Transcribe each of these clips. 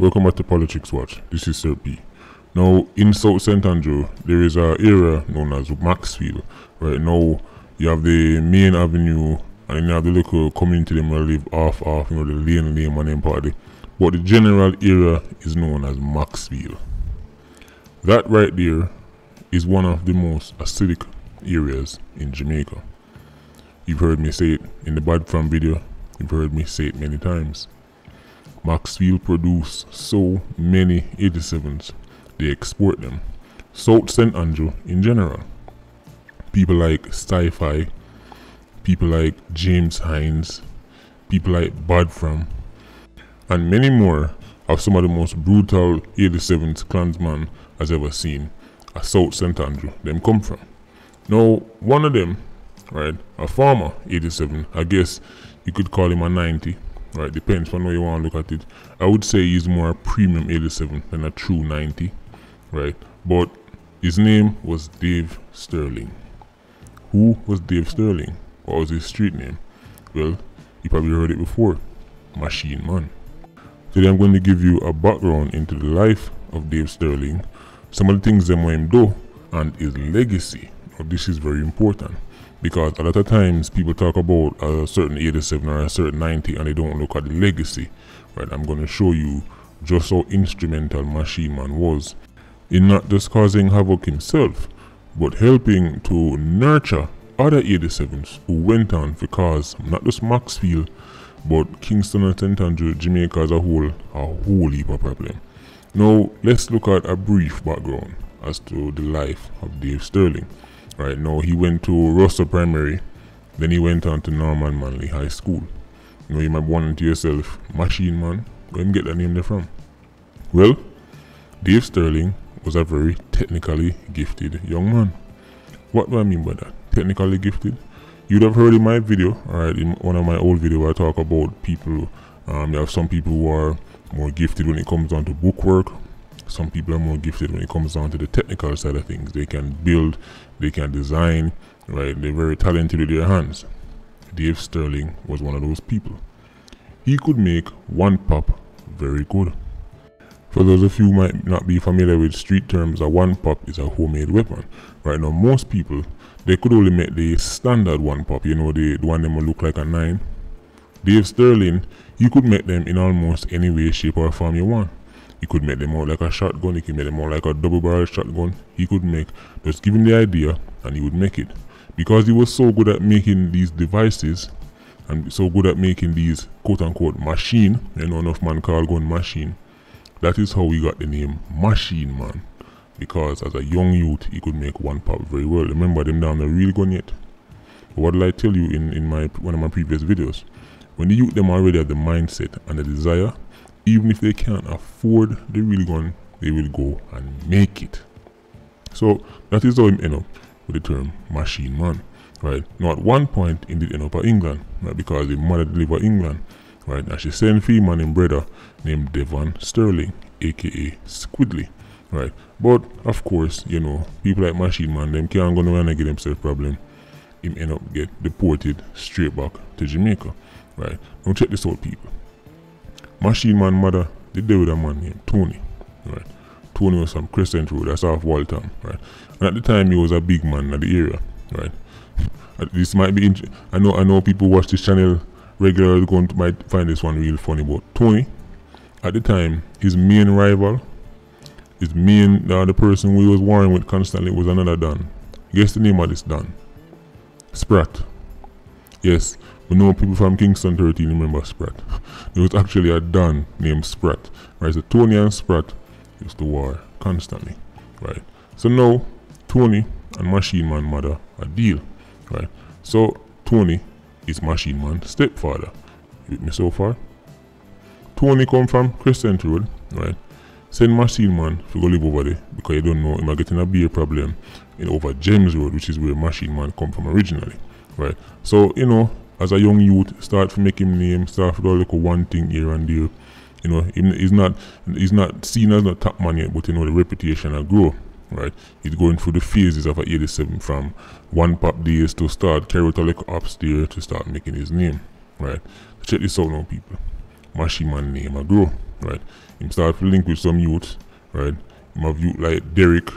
Welcome back to Politics Watch. This is Sir P. Now, in South St. Andrew, there is an area known as Maxfield. Right now, you have the main avenue and then you have the local community they might live off off, you know, the lane lane, and then party. But the general area is known as Maxfield. That right there is one of the most acidic areas in Jamaica. You've heard me say it in the Bad From video, you've heard me say it many times. Maxfield produce so many 87s, they export them. South St. Andrew in general. People like Sci-Fi, people like James Hines, people like Bud From, and many more of some of the most brutal 87th Klansman has ever seen at South St. Andrew them come from. Now, one of them, right, a farmer, 87, I guess you could call him a 90, right depends on where you want to look at it i would say he's more a premium 87 than a true 90 right but his name was dave sterling who was dave sterling what was his street name well you probably heard it before machine man today i'm going to give you a background into the life of dave sterling some of the things that him do and his legacy now, this is very important because a lot of times people talk about a certain 87 or a certain 90 and they don't look at the legacy right i'm going to show you just how instrumental machine man was in not just causing havoc himself but helping to nurture other 87s who went on to cause not just maxfield but kingston and st andrew jamaica as a whole a whole heap of problem now let's look at a brief background as to the life of dave sterling Right now, he went to Rosa Primary, then he went on to Norman Manley High School. You know, you might wonder to yourself, Machine Man, where him get that name there from? Well, Dave Sterling was a very technically gifted young man. What do I mean by that? Technically gifted? You'd have heard in my video, alright, in one of my old videos, I talk about people. Um, you have some people who are more gifted when it comes down to book work, some people are more gifted when it comes down to the technical side of things they can build they can design right they're very talented with their hands dave sterling was one of those people he could make one pop very good for those of you who might not be familiar with street terms a one pop is a homemade weapon right now most people they could only make the standard one pop you know the, the one that will look like a nine dave sterling you could make them in almost any way shape or form you want he could make them out like a shotgun, he could make them out like a double barrel shotgun. He could make, just give him the idea and he would make it. Because he was so good at making these devices and so good at making these quote unquote machine, you know, enough man call gun machine, that is how he got the name Machine Man. Because as a young youth, he could make one pop very well. Remember, them down the real gun yet? what did I tell you in, in my one of my previous videos? When the youth them already have the mindset and the desire even if they can't afford the real gun, they will go and make it. So that is how him end up with the term machine man. Right. Now at one point he did end up England, right, because his mother lived England, right? And she sent three man and brother named Devon Sterling, aka Squidly, Right. But of course, you know, people like Machine Man, them can't go nowhere and get themselves problem. Him end up get deported straight back to Jamaica. Right. Now check this out people. Machine Man mother did there with a man named Tony. Right. Tony was from Crescent Road, that's off Walton, right? And at the time he was a big man in the area, right? This might be I know I know people watch this channel regularly going to, might find this one real funny, but Tony, at the time, his main rival, his main uh, the person we was warring with constantly was another Don. Guess the name of this Don. Sprat. Yes, we know people from Kingston 13 remember Sprat? There was actually a Dan named Sprat, right? So Tony and Sprat used to war constantly, right? So now Tony and Machine Man mother a deal, right? So Tony is Machine Man's stepfather. You with me so far? Tony come from Crescent Road, right? Send Machine Man to go live over there because you don't know him getting a beer problem in over James Road, which is where Machine Man come from originally, right? So you know as a young youth, start to make him name, start to do like one thing here and there. You know, he's not he's not seen as a top man yet, but you know the reputation will grow. Right, he's going through the phases of a 87 from one pop days to start carry out like ups there to start making his name. Right, check this out now, people. Mashi man name a grow. Right, He start to link with some youth. Right, him have youth like Derek,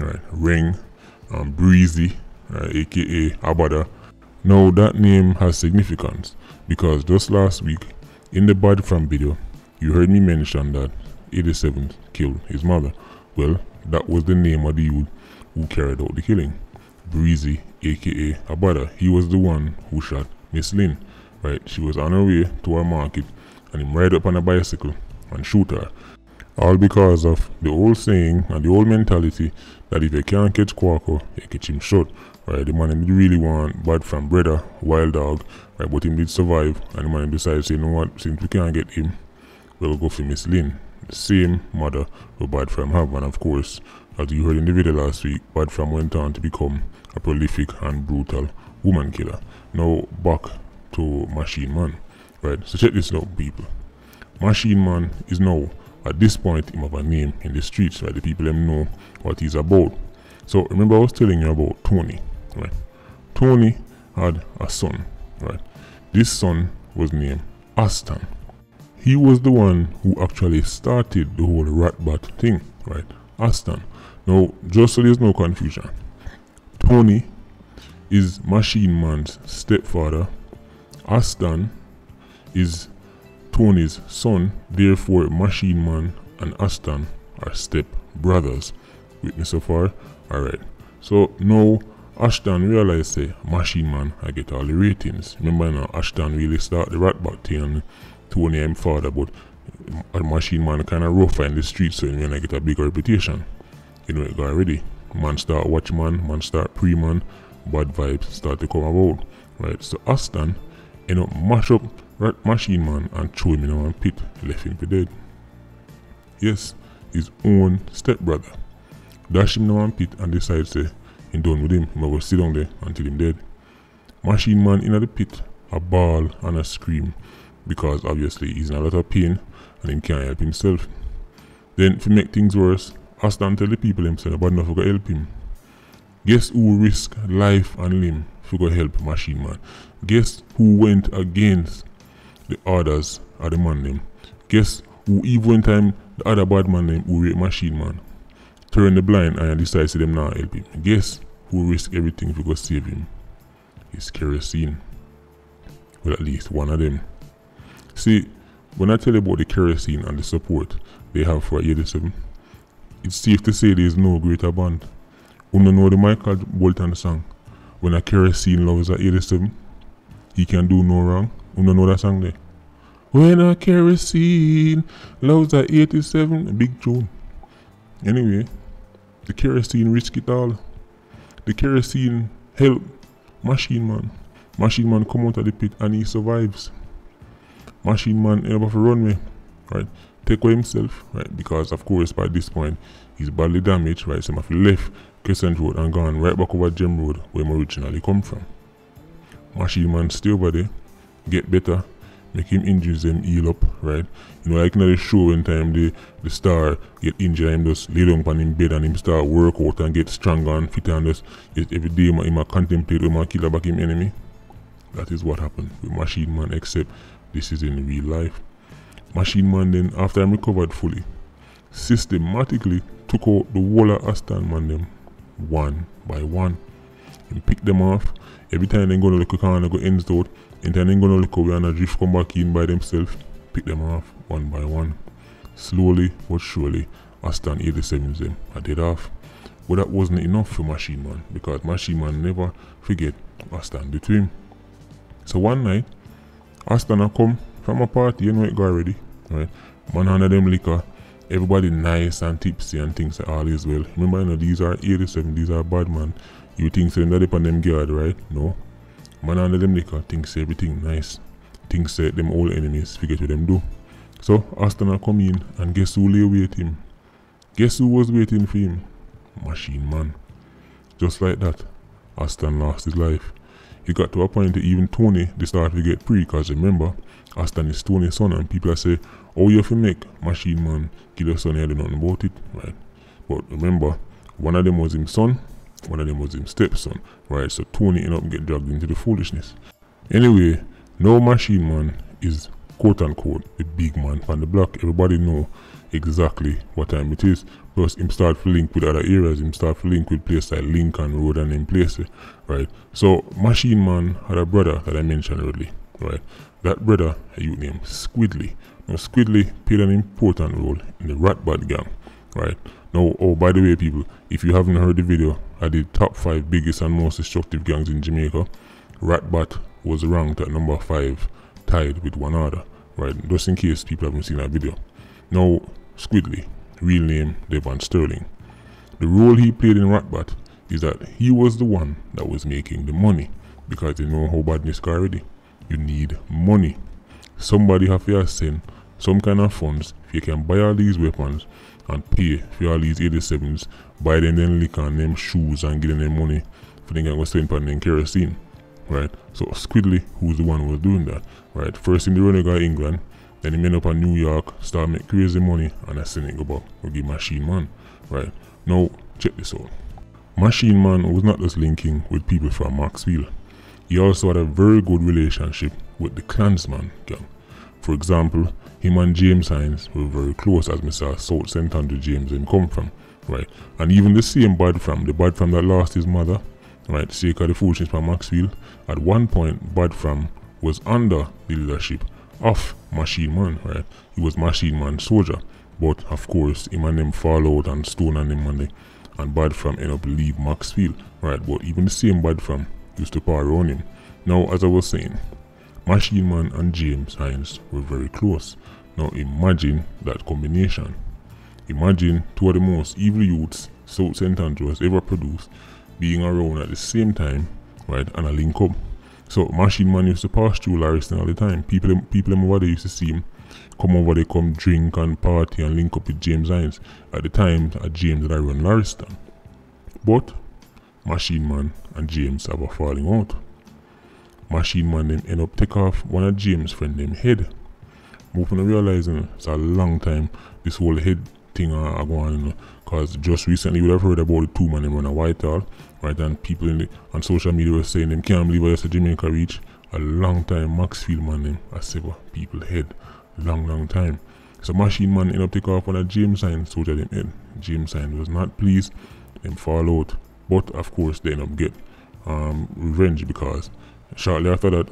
right, Ring, um, Breezy, right, aka Abada now that name has significance because just last week in the body from video you heard me mention that 87 killed his mother. Well that was the name of the youth who carried out the killing. Breezy aka Abada. He was the one who shot Miss Lynn. Right, she was on her way to her market and him ride up on a bicycle and shoot her. All because of the old saying and the old mentality that if you can't catch Quarko, you catch him short. Right, the man did really want bad from brother, wild dog, right, but him did survive and the man decided say, you know what, since we can't get him, we'll go for Miss Lynn. The same mother who bad from have and of course, as you heard in the video last week, bad from went on to become a prolific and brutal woman killer. Now back to Machine Man. Right, so check this out people. Machine Man is now at this point him have a name in the streets, right? The people them know what he's about. So remember I was telling you about Tony, right? Tony had a son, right? This son was named Aston. He was the one who actually started the whole ratbat thing, right? Aston. Now, just so there's no confusion, Tony is Machine Man's stepfather. Aston is Tony's son, therefore Machine Man and Aston are step brothers. With me so far? Alright. So now Ashton realized say Machine Man I get all the ratings. Remember now Ashton really start the rat back thing Tony a.m. father but a Machine Man kinda rougher in the streets so when I get a big reputation. You know it got ready. Man start Watchman, man start Pre-Man, bad vibes start to come about. Right, so Ashton end up mash up Rat Machine Man and throw him in a pit, left him for dead. Yes, his own stepbrother. Dash him in a pit and decides say in done with him. I'm going sit down there until him dead. Machine Man in the pit, a bawl and a scream because obviously he's in a lot of pain and he can't help himself. Then, to make things worse, Aston tell the people himself about not to help him. Guess who risked life and limb to go help Machine Man? Guess who went against the orders of the man name? Guess who even time the other bad man name who rate Machine Man? Turn the blind eye and decide to them not help him. Guess who risk everything if we go save him? It's kerosene. Well, at least one of them. See, when I tell you about the kerosene and the support they have for eighty-seven, it's safe to say there is no greater bond. You know the Michael Bolton song? When a kerosene loves a eighty-seven, he can do no wrong. You know that song there? When a kerosene loves a 87, big tune. Anyway, the kerosene risk it all. The kerosene help Machine Man. Machine Man come out of the pit and he survives. Machine Man end run runway, right? Take away himself, right? Because of course by this point he's badly damaged, right? So if he left Crescent Road and gone right back over Gem Road where he originally come from. Machine Man stay over there, get better, make him injuries them heal up, right? You know, like in the show in time the, the star get injured and just lay down on him bed and him start work out and get stronger and fit. and just every day him, him a contemplate him a kill back him enemy. That is what happened with Machine Man except this is in real life. Machine Man then after I'm recovered fully systematically took out the whole of Aston Man them one by one. And picked them off. Every time they go to the corner go ends out ain't gonna look away and a drift come back in by themselves, pick them off one by one. Slowly but surely, Aston 87s them I did off. But that wasn't enough for Machine Man because Machine Man never forget Aston between. So one night, Aston come from a party, you know it got ready, right? Man under them liquor, everybody nice and tipsy and things that all is well. Remember, you know, these are 87, these are bad man. You think so, that up on them guard, right? No, Man under them liquor thinks everything nice. Thinks that them old enemies forget what them do. So Astana come in and guess who lay wait him? Guess who was waiting for him? Machine Man. Just like that, Aston lost his life. He got to a point that even Tony they start to get pre cause remember, Aston is Tony's son and people say, Oh you fi make Machine Man kill your son and nothing about it, right? But remember, one of them was his son one of them was him stepson, right? So Tony ended up get dragged into the foolishness. Anyway, no Machine Man is quote unquote the big man on the block. Everybody know exactly what time it is. Plus him start to link with other areas, him start to link with places like Lincoln Road and in places, right? So Machine Man had a brother that I mentioned earlier, right? That brother a youth named Squidly. Now Squidly played an important role in the Ratbat gang, right? Now, oh, by the way, people, if you haven't heard the video, I did top 5 biggest and most destructive gangs in Jamaica. Ratbat was ranked at number 5, tied with one other, right? Just in case people haven't seen that video. Now, Squidly, real name Devon Sterling. The role he played in Ratbat is that he was the one that was making the money because you know how bad this car already. You need money. Somebody have to send some kind of funds if you can buy all these weapons and pay for all these 87s, buy them then liquor and them shoes and give them their money for them going to spend on them kerosene. Right? So Squidley, who's the one who was doing that, right? First in the runner got England, then he made up in New York, start making crazy money, and I send it go back with the Machine Man. Right? Now check this out. Machine Man was not just linking with people from Maxville. He also had a very good relationship with the Klansman gang. For example, him and James Hines were very close as Mr. South St. Andrew James and come from, right? And even the same bad from, the bad from that lost his mother, right, sake of the foolishness by Maxfield, at one point bad from was under the leadership of Machine Man, right? He was Machine Man soldier. But of course him and him fall out and stone and him and they and bad from end up leave Maxfield, right? But even the same bad from used to power on him. Now as I was saying, Machine Man and James Hines were very close. Now imagine that combination. Imagine two of the most evil youths South St. Andrew has ever produced being around at the same time, right, and a link up. So Machine Man used to pass through Larrison all the time. People people over there used to see him come over they come drink and party and link up with James Hines at the time at James that I run But Machine Man and James have a falling out machine man them end up take off one of James' friend them head. But when I realize it's a long time this whole head thing are, uh, are going on, cause just recently we have heard about the two man them run a Whitehall, right? And people in the, on social media were saying them can't believe I just a Jamaica reach a long time Maxfield man them a several people head. Long long time. So machine man end up take off one of James sign soldier them head. James sign was not pleased, them fall out. But of course they end up get um, revenge because Shortly after that,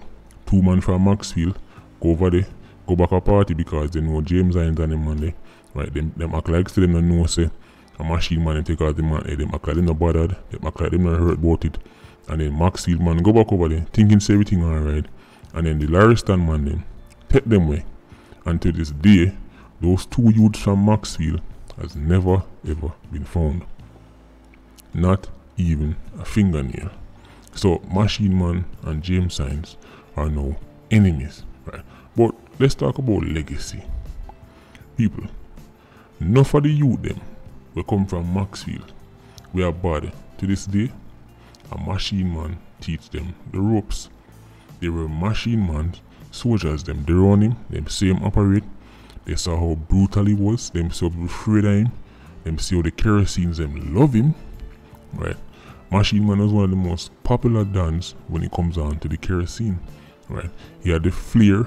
two men from Maxfield go over there, go back a party because they know James Hines and them and they, right, them, them act like still don't know say, a machine man and take out the man, eh, them act like not bothered, them act like them not hurt about it. And then Maxfield man go back over there, thinking say everything alright. And then the Larry man them, take them away. And to this day, those two youths from Maxfield has never ever been found. Not even a fingernail. So Machine Man and James signs are now enemies, right? But let's talk about legacy. People, enough of the youth them we come from Maxfield. We are bad. To this day, a machine man teach them the ropes. They were machine man soldiers them. They run him, them same operate. They saw how brutal he was, them so afraid of him, them see how the kerosene them love him. Right. Machine Man was one of the most popular dance when it comes down to the kerosene, right? He had the flair,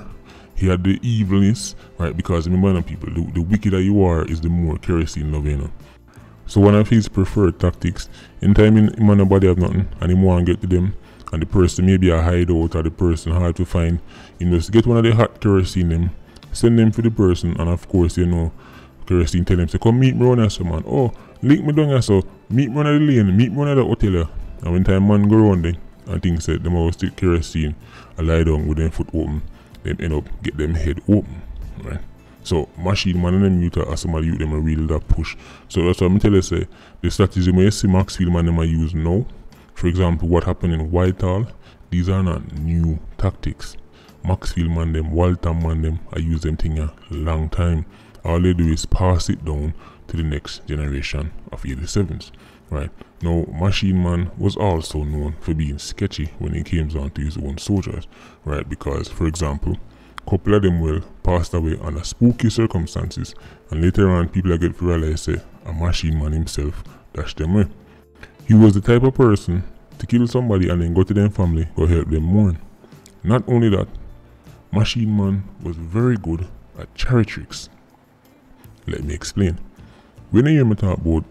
he had the evilness, right? Because remember, people, the, the wickeder you are is the more kerosene love, you know. So one of his preferred tactics, in time in him and nobody have nothing, and him want get to them, and the person maybe a hideout or the person hard to find, you just get one of the hot kerosene them, send them for the person, and of course, you know, kerosene tell them, say, come meet me on here, man, oh, Link me down so, meet me on the lane, meet me on the hotel here. And when time man go round then, eh, and things said, them always take care of scene. and lie down with them foot open, then end up get them head open, right? So machine man and them youth are somebody youth them a real that push. So that's what I'm telling you say, the strategy where you see Maxfield man them I use now, for example what happened in Whitehall, these are not new tactics. Maxfield man them, Walter man them, I use them thing a long time. All they do is pass it down to the next generation of 87s, right? Now, Machine Man was also known for being sketchy when it came down to his own soldiers, right? Because, for example, a couple of them will passed away under spooky circumstances, and later on, people get to realize that a Machine Man himself dashed them away. He was the type of person to kill somebody and then go to their family to help them mourn. Not only that, Machine Man was very good at cherry tricks. Let me explain. When I hear me talk about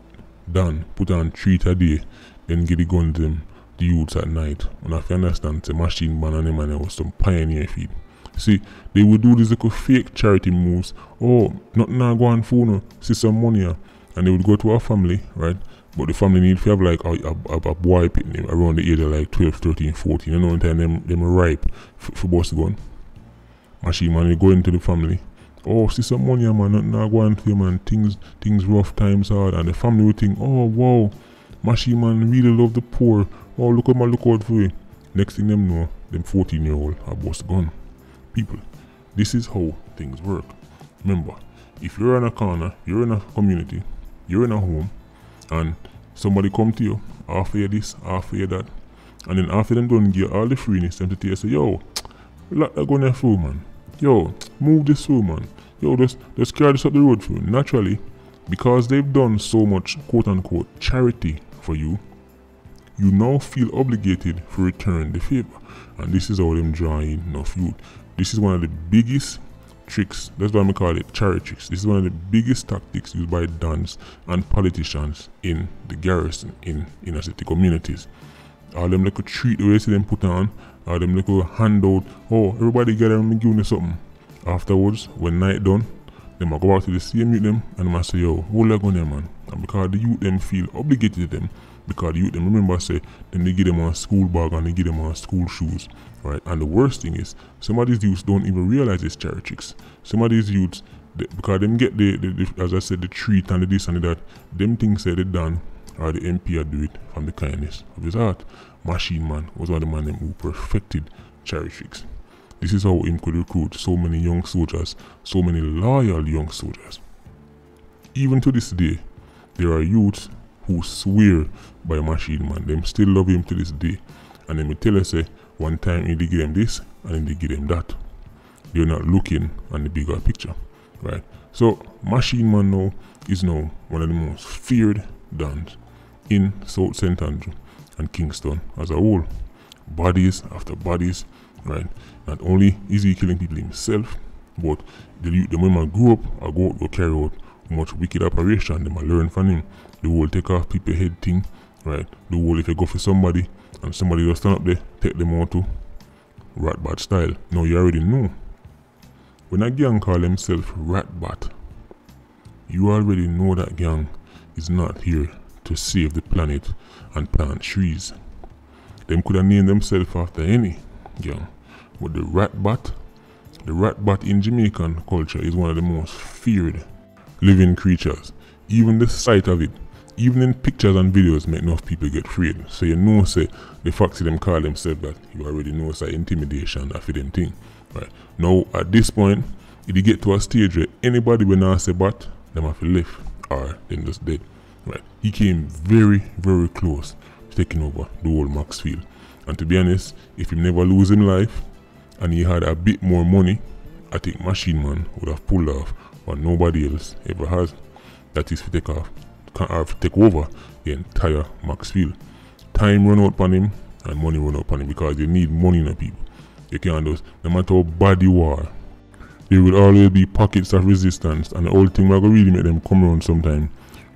Dan put on three a day, then get the gun to them, the youths at night, and if you understand, the machine man and and there was some pioneer feed. See, they would do these little fake charity moves. Oh, nothing I go on phone, see some money. And they would go to our family, right? But the family need to have like a, a, a boy picnic around the age of like 12, 13, 14. You know, and then them, them ripe for, for boss gun. Machine man, they go into the family oh, see some money, man, nothing I go man. Things, things rough, times hard, and the family will think, oh, wow, machine man really love the poor. Oh, look at my look out for you. Next thing them know, them 14 year old are bust gone. People, this is how things work. Remember, if you're in a corner, you're in a community, you're in a home, and somebody come to you, offer you this, offer you that, and then after them done give get all the freeness, them to tell you, say, yo, lock that gun there for, man. Yo, move this woman. man yo, let's, let's carry this up the road for you. Naturally, because they've done so much quote unquote charity for you, you now feel obligated to return the favor. And this is how them drawing enough youth. This is one of the biggest tricks, that's why I call it charity tricks. This is one of the biggest tactics used by dons and politicians in the garrison, in inner city communities. All them like a treat the way they them put on, all them like a handout, oh everybody get them giving you something. Afterwards, when night done, them I go back to the same youth them and I say, yo, hold on them man. And because the youth them feel obligated to them, because the youth them remember say, then they give them on school bag and they give them on school shoes. Right? And the worst thing is, some of these youths don't even realize it's cherry tricks. Some of these youths, they, because them get the, the, the, as I said, the treat and the this and the that, them things said they done, or the MP are do it from the kindness of his heart. Machine Man was one of the man who perfected cherry tricks. This is how him could recruit so many young soldiers, so many loyal young soldiers. Even to this day, there are youths who swear by Machine Man. They still love him to this day. And they may tell us, say, eh, one time he give them this and then they give them that. They're not looking at the bigger picture, right? So Machine Man now is now one of the most feared dons in South St. Andrew and Kingston as a whole. Bodies after bodies, right? Not only is he killing people himself, but the the the I grew up, I go out, with carry out much wicked operation, them I learn from him. The whole take off people head thing, right? The whole if you go for somebody and somebody just stand up there, take them out to Ratbat style. Now you already know. When a gang call themselves Ratbat, you already know that gang is not here to save the planet and plant trees. Them could have named themselves after any gang with the rat bat, The rat bat in Jamaican culture is one of the most feared living creatures. Even the sight of it, even in pictures and videos, make enough people get afraid. So you know, say, the fact that them call themselves that, you already know, say, intimidation, after them thing. Right? Now, at this point, if you get to a stage where anybody will not say bat, them have to live, or them just dead. Right? He came very, very close to taking over the whole Maxfield. And to be honest, if he never lose him life, and he had a bit more money, I think Machine Man would have pulled off what nobody else ever has. That is to take off, have take over the entire Maxfield. Time run out on him and money run out on him because they need money in people. They can't just, no matter how bad you are, there will always be pockets of resistance and the only thing that will really make them come around sometime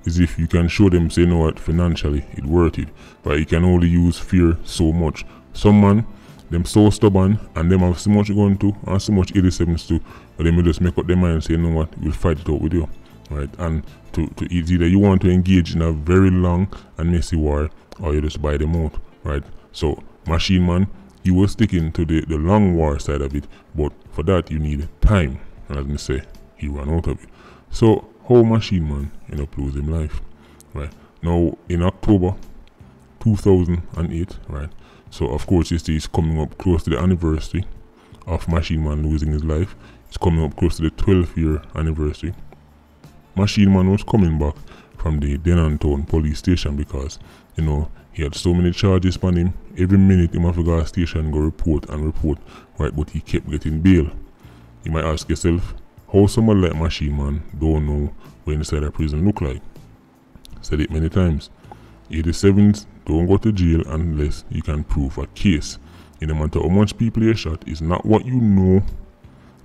is if you can show them say no what financially it worth it but you can only use fear so much someone them so stubborn and them have so much going to and so much irritations to but them will just make up their mind and say you know what we'll fight it out with you right and to, to it's either you want to engage in a very long and messy war or you just buy them out right so machine man you was sticking to the, the long war side of it but for that you need time and as me say he ran out of it so how machine man end up losing life right now in october 2008 right so of course this is coming up close to the anniversary of Machine Man losing his life. It's coming up close to the 12th year anniversary. Machine Man was coming back from the Denanton police station because, you know, he had so many charges on him. Every minute him have to go to station go report and report, right? But he kept getting bail. You might ask yourself, how someone like Machine Man don't know what inside a prison look like? Said it many times. 87 don't go to jail unless you can prove a case. In no matter how much people you shot, it's not what you know,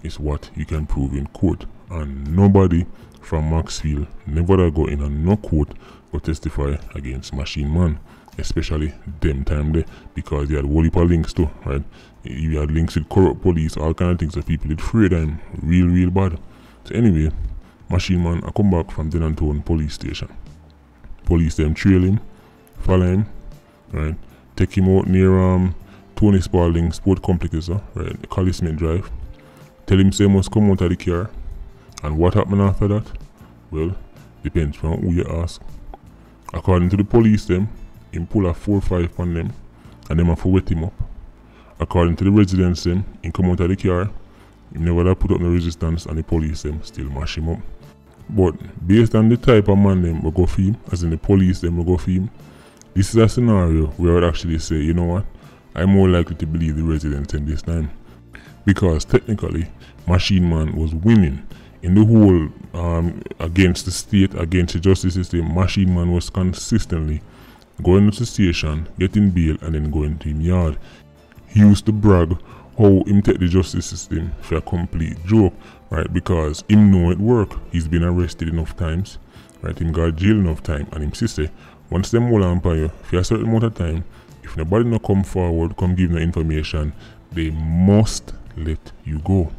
it's what you can prove in court. And nobody from Maxfield never go in a no court or testify against Machine Man. Especially them time there because they had whole heap links too, right? He had links with corrupt police, all kind of things that people did afraid of him real real bad. So anyway, Machine Man I come back from Denanton police station. Police them trail him Fallen, right? Take him out near um, Tony Spalding Sport Complex, right? Collisman Drive. Tell him say must come out of the car. And what happened after that? Well, depends from who you ask. According to the police, them, him pull a 4-5 on them and them have to wet him up. According to the residents, them, him come out of the car, him never put up no resistance and the police them still mash him up. But based on the type of man them we go for him, as in the police them we go for him, this is a scenario where I would actually say, you know what, I'm more likely to believe the residents in this time. Because technically, Machine Man was winning. In the whole, um, against the state, against the justice system, Machine Man was consistently going to the station, getting bail, and then going to him yard. He used to brag how him take the justice system for a complete joke, right? Because him know it work. He's been arrested enough times, right? Him got jail enough time, and him sister once them will hamper you, for a certain amount of time, if nobody no come forward, come give no information, they must let you go.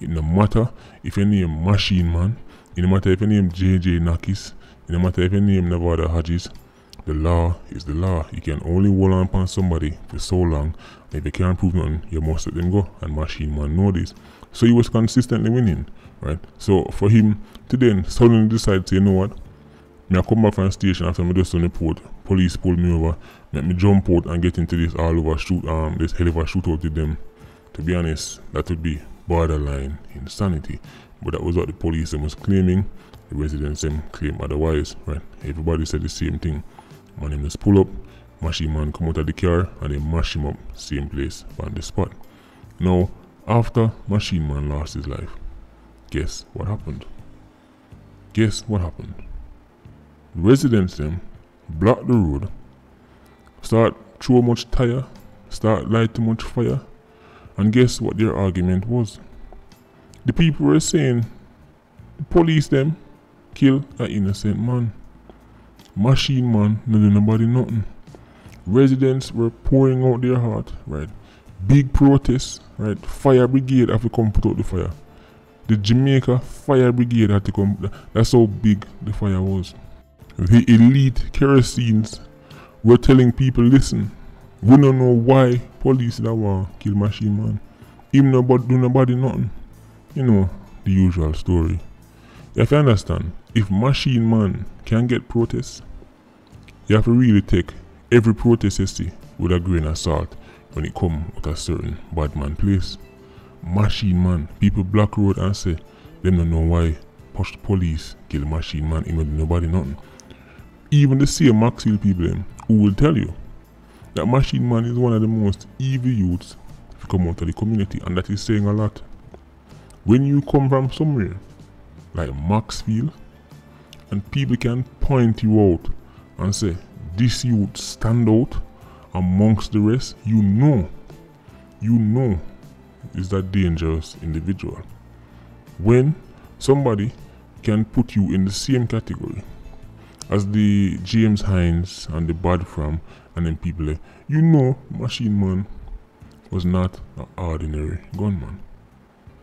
It no matter if any name Machine Man, it no matter if any name JJ Nakis, it no matter if any name Nevada Hodges, the law is the law. You can only hold on upon somebody for so long. if you can't prove nothing, you must let them go. And Machine Man know this. So he was consistently winning, right? So for him to then suddenly decide, to, you know what, me I come back from the station after me do Sunny Port. Police pulled me over. let me jump out and get into this all over shoot um this hell of a shootout with them. To be honest, that would be borderline insanity. But that was what the police was claiming. The residents them claim otherwise, right? Everybody said the same thing. My name is pull up, machine man come out of the car and they mash him up, same place on the spot. Now, after machine man lost his life, guess what happened? Guess what happened? residents them block the road, start throw much tire, start light too much fire, and guess what their argument was? The people were saying, the police them kill an innocent man. Machine man, nothing nobody nothing. Residents were pouring out their heart, right? Big protests, right? Fire brigade have to come put out the fire. The Jamaica Fire Brigade had to come. That's how big the fire was the elite kerosenes were telling people, listen, we don't know why police that want kill machine man. Even about do nobody nothing. You know, the usual story. If you understand, if machine man can get protests, you have to really take every protest you see with a grain of salt when it come at a certain bad man place. Machine man, people block road and say, they don't know why police kill machine man, even nobody nothing. Even the same Maxfield people who will tell you that Machine Man is one of the most evil youths to come out of the community and that is saying a lot. When you come from somewhere like Maxfield and people can point you out and say this youth stand out amongst the rest, you know, you know is that dangerous individual. When somebody can put you in the same category as the James Hines and the Bad Fram and then people, eh, you know Machine Man was not an ordinary gunman.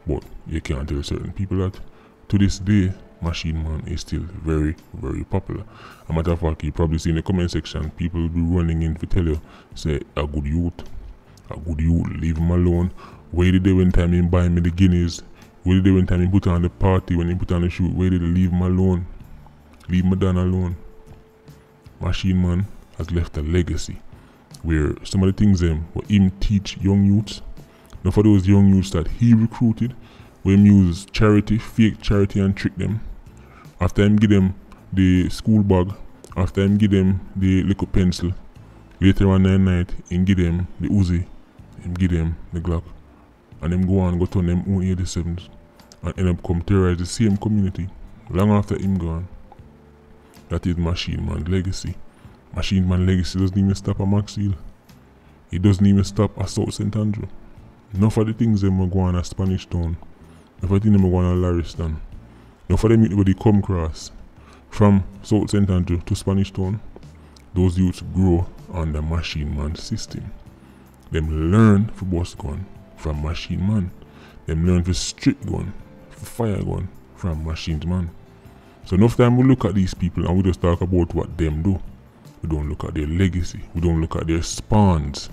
But you can't tell certain people that to this day, Machine Man is still very, very popular. A matter of fact, you probably see in the comment section, people will be running in to tell you, say, a good youth, a good youth, leave him alone. Where did they when time he buy me the guineas? Where did they when time he put on the party, when he put on the shoe? Where did they leave him alone? Leave Madonna alone. Machine Man has left a legacy where some of the things him um, what him teach young youths. Now for those young youths that he recruited, where him use charity, fake charity and trick them. After him give them the school bag, after him give them the little pencil, later on that night him give them the Uzi, him give them the Glock. And him go on go to them own 87s and end up come terrorize the same community long after him gone. That is Machine Man Legacy. Machine Man Legacy doesn't even stop at Max Hill. It doesn't even stop at South St. Andrew. No for the things them are going at Spanish Town. Enough of the things them are on at Larriston. No for them meet where they come across. From South St. Andrew to Spanish Town, those youths grow on the Machine Man system. Them learn for boss gun from Machine Man. Them learn for strip gun, for fire gun from Machine Man. So enough time we look at these people and we just talk about what them do. We don't look at their legacy. We don't look at their spawns.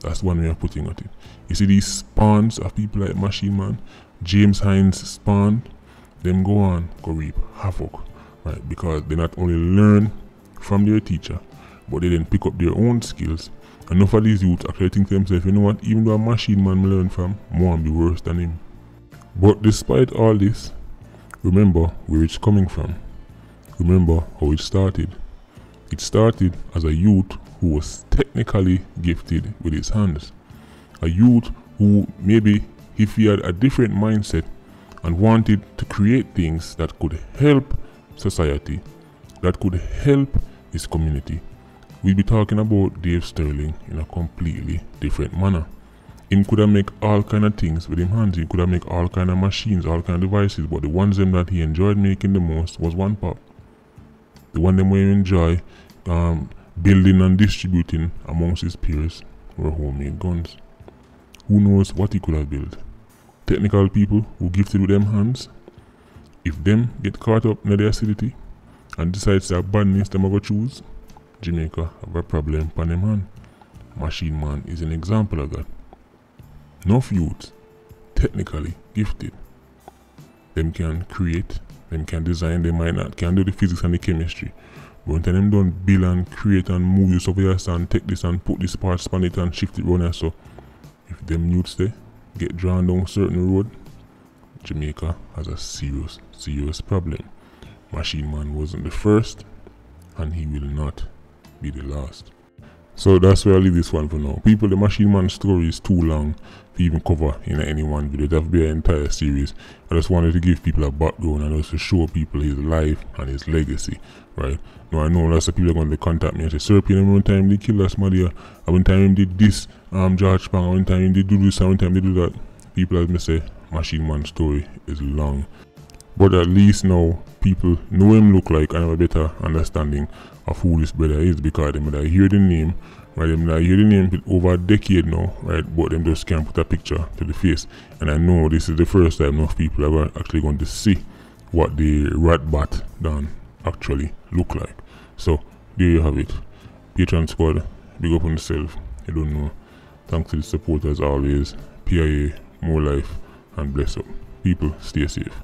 That's one way of putting at it. You see these spawns of people like Machine Man, James Hines spawn, them go on, go reap havoc. Right? Because they not only learn from their teacher, but they then pick up their own skills. Enough of these youths are creating themselves, you know what, even though a machine man may learn from, more and be worse than him. But despite all this, Remember where it's coming from. Remember how it started. It started as a youth who was technically gifted with his hands. A youth who maybe if he had a different mindset and wanted to create things that could help society, that could help his community, we'll be talking about Dave Sterling in a completely different manner. He could have make all kind of things with him hands. He could have make all kind of machines, all kind of devices. But the ones them that he enjoyed making the most was one pop. The one them where he enjoy um, building and distributing amongst his peers were homemade guns. Who knows what he could have built? Technical people who gifted with them hands. If them get caught up in the acidity and decides to abandon this them ever choose, Jamaica have a problem pan them hand. Machine Man is an example of that enough youths technically gifted. Them can create, them can design, they might not can do the physics and the chemistry. But until them don't build and create and move this over here and take this and put this part, span it and shift it around here. So if them youths there get drawn down certain road, Jamaica has a serious, serious problem. Machine Man wasn't the first and he will not be the last. So that's where I leave this one for now. People, the Machine Man story is too long to even cover in any one video. That would be an entire series. I just wanted to give people a background and also show people his life and his legacy, right? Now I know lots of people are going to contact me and say, Serpent, one time they killed us, Maria. I one time they did this, um, George Pang. One time they do this, one time they do that. People, as me say, Machine Man story is long. But at least now people know him look like and have a better understanding fool foolish brother is because they might hear the name, right? They might hear the name over a decade now, right? But them just can't put a picture to the face. And I know this is the first time enough people ever actually going to see what the rat bat done actually look like. So there you have it. Patreon squad, big up on yourself. I don't know. Thanks to the support as always. PIA, more life, and bless up. People, stay safe.